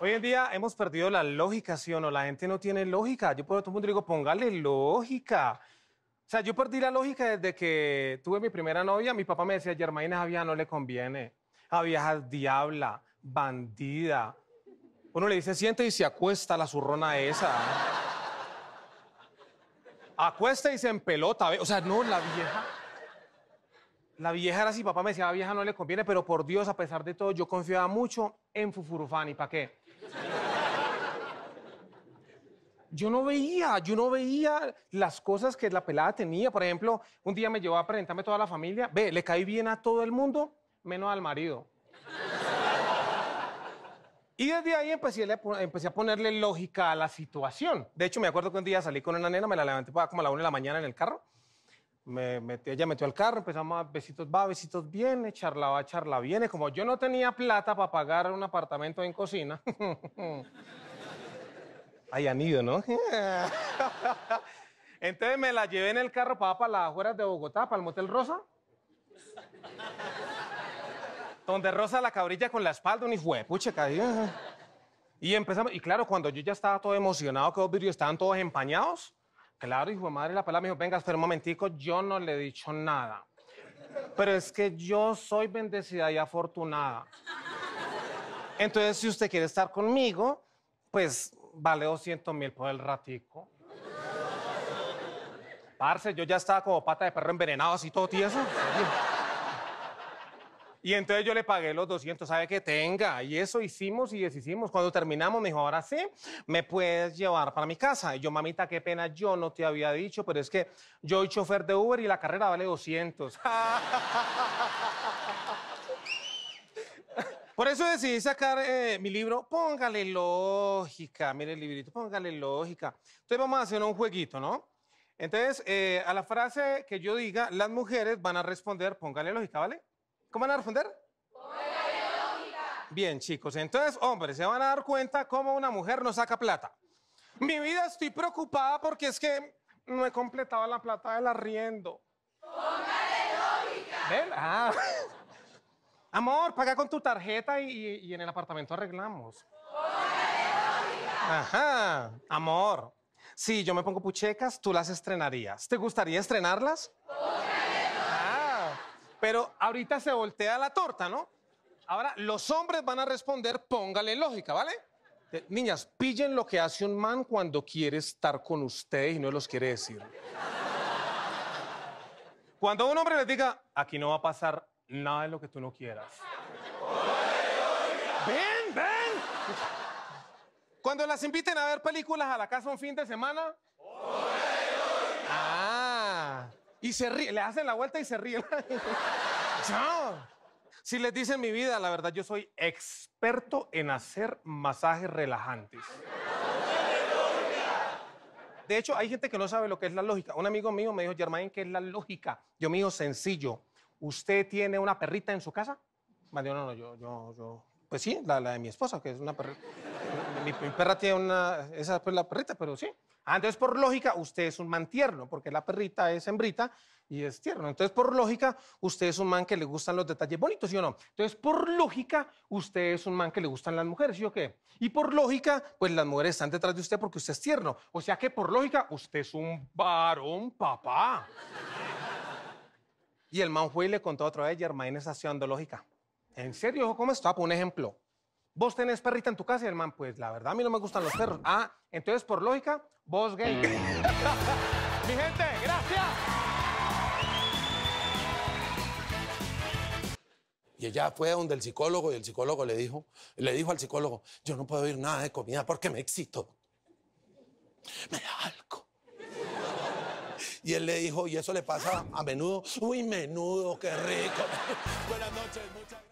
Hoy en día hemos perdido la lógica, ¿sí o no? La gente no tiene lógica. Yo por todo el mundo digo, póngale lógica. O sea, yo perdí la lógica desde que tuve mi primera novia. Mi papá me decía, Germaina Javier no le conviene. Javier es diabla, bandida. Uno le dice, siente y se acuesta la zurrona esa. Acuesta y se empelota. O sea, no, la vieja... La vieja era así, papá me decía, la vieja no le conviene, pero por Dios, a pesar de todo, yo confiaba mucho en Fufurufani, ¿para qué? Yo no veía, yo no veía las cosas que la pelada tenía. Por ejemplo, un día me llevó a presentarme toda la familia. Ve, le caí bien a todo el mundo, menos al marido. Y desde ahí empecé a, empecé a ponerle lógica a la situación. De hecho, me acuerdo que un día salí con una nena, me la levanté para como a la una de la mañana en el carro me metí, ella metió al carro, empezamos a besitos va, besitos viene, charla va, charla viene. Como yo no tenía plata para pagar un apartamento en cocina. hay ido, ¿no? Entonces me la llevé en el carro para, para las afueras de Bogotá, para el Motel Rosa. Donde Rosa la cabrilla con la espalda, un fue, pucha caía. Y empezamos, y claro, cuando yo ya estaba todo emocionado, que los vidrios estaban todos empañados, Claro, hijo de madre, la palabra me dijo, venga, espera un momentico, yo no le he dicho nada. Pero es que yo soy bendecida y afortunada. Entonces, si usted quiere estar conmigo, pues vale 200 mil por el ratico. Parce, yo ya estaba como pata de perro envenenado, así todo tieso. Y entonces yo le pagué los 200, sabe que tenga. Y eso hicimos y deshicimos. Cuando terminamos, me dijo, ahora sí, me puedes llevar para mi casa. Y yo, mamita, qué pena, yo no te había dicho, pero es que yo soy chofer de Uber y la carrera vale 200. Por eso decidí sacar eh, mi libro, Póngale Lógica. Mire el librito, Póngale Lógica. Entonces vamos a hacer un jueguito, ¿no? Entonces, eh, a la frase que yo diga, las mujeres van a responder, Póngale Lógica, ¿vale? ¿Cómo van a responder? Bien, chicos, entonces, hombres, se van a dar cuenta cómo una mujer no saca plata. Mi vida estoy preocupada porque es que no he completado la plata del arriendo. lógica! ¿Ven? Ah. Amor, paga con tu tarjeta y, en el apartamento arreglamos. lógica! Ajá, amor. Si yo me pongo puchecas, tú las estrenarías. ¿Te gustaría estrenarlas? Pero ahorita se voltea la torta, ¿no? Ahora los hombres van a responder, póngale lógica, ¿vale? Niñas, pillen lo que hace un man cuando quiere estar con ustedes y no los quiere decir. Cuando un hombre les diga, aquí no va a pasar nada de lo que tú no quieras. ¡Ven, ven! Cuando las inviten a ver películas a la casa un fin de semana. Ah. Y se ríe, le hacen la vuelta y se ríen. Chao. Si les dicen mi vida, la verdad, yo soy experto en hacer masajes relajantes. De hecho, hay gente que no sabe lo que es la lógica. Un amigo mío me dijo, Germain, ¿qué es la lógica? Yo me digo, sencillo. ¿Usted tiene una perrita en su casa? Me dijo, no, no, yo, yo, yo. Pues sí, la, de mi esposa, que es una perrita. mi, perra tiene una. Esa es pues, la perrita, pero sí. Ah, entonces por lógica, usted es un man tierno, porque la perrita es hembrita y es tierno. Entonces por lógica, usted es un man que le gustan los detalles bonitos, ¿sí o no? Entonces por lógica, usted es un man que le gustan las mujeres, ¿sí o qué? Y por lógica, pues las mujeres están detrás de usted porque usted es tierno. O sea que por lógica, usted es un varón, papá. y el man fue y le contó otra vez, Germaine esa haciendo lógica. ¿En serio? ¿Cómo está? Por un ejemplo vos tenés perrita en tu casa y pues la verdad a mí no me gustan los perros. Ah, entonces por lógica, vos gay. Mm. Mi gente, gracias. Y ella fue donde el psicólogo y el psicólogo le dijo, le dijo al psicólogo, yo no puedo ir nada de comida porque me excito. Me da algo. Y él le dijo, y eso le pasa a menudo, uy, menudo, qué rico. Buenas noches, muchas